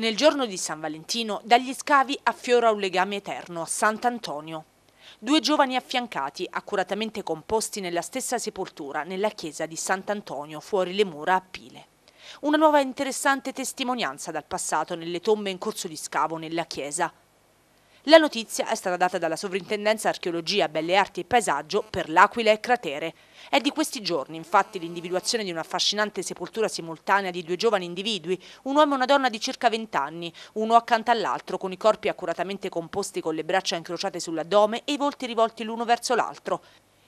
Nel giorno di San Valentino dagli scavi affiora un legame eterno, a Sant'Antonio. Due giovani affiancati, accuratamente composti nella stessa sepoltura nella chiesa di Sant'Antonio fuori le mura a Pile. Una nuova e interessante testimonianza dal passato nelle tombe in corso di scavo nella chiesa, la notizia è stata data dalla Sovrintendenza Archeologia, Belle Arti e Paesaggio per l'Aquila e Cratere. È di questi giorni, infatti, l'individuazione di un'affascinante sepoltura simultanea di due giovani individui, un uomo e una donna di circa 20 anni, uno accanto all'altro, con i corpi accuratamente composti con le braccia incrociate sull'addome e i volti rivolti l'uno verso l'altro.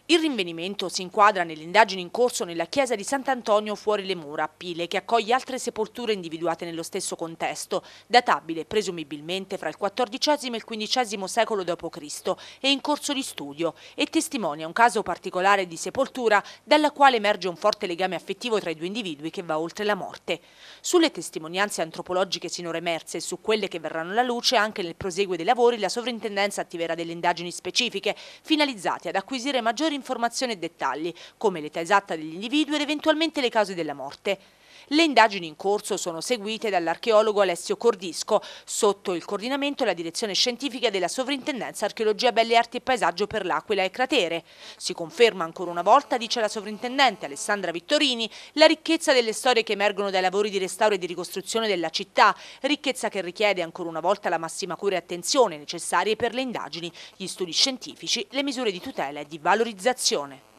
Il rinvenimento si inquadra nelle indagini in corso nella chiesa di Sant'Antonio fuori le mura, a Pile, che accoglie altre sepolture individuate nello stesso contesto, databile presumibilmente fra il XIV e il XV secolo d.C. e in corso di studio, e testimonia un caso particolare di sepoltura dalla quale emerge un forte legame affettivo tra i due individui che va oltre la morte. Sulle testimonianze antropologiche sinora emerse e su quelle che verranno alla luce anche nel proseguo dei lavori la sovrintendenza attiverà delle indagini specifiche, finalizzate ad acquisire maggiori maggiori informazioni e dettagli, come l'età esatta degli individui ed eventualmente le cause della morte. Le indagini in corso sono seguite dall'archeologo Alessio Cordisco, sotto il coordinamento e la direzione scientifica della Sovrintendenza Archeologia Belle Arti e Paesaggio per l'Aquila e Cratere. Si conferma ancora una volta, dice la sovrintendente Alessandra Vittorini, la ricchezza delle storie che emergono dai lavori di restauro e di ricostruzione della città, ricchezza che richiede ancora una volta la massima cura e attenzione necessarie per le indagini, gli studi scientifici, le misure di tutela e di valorizzazione.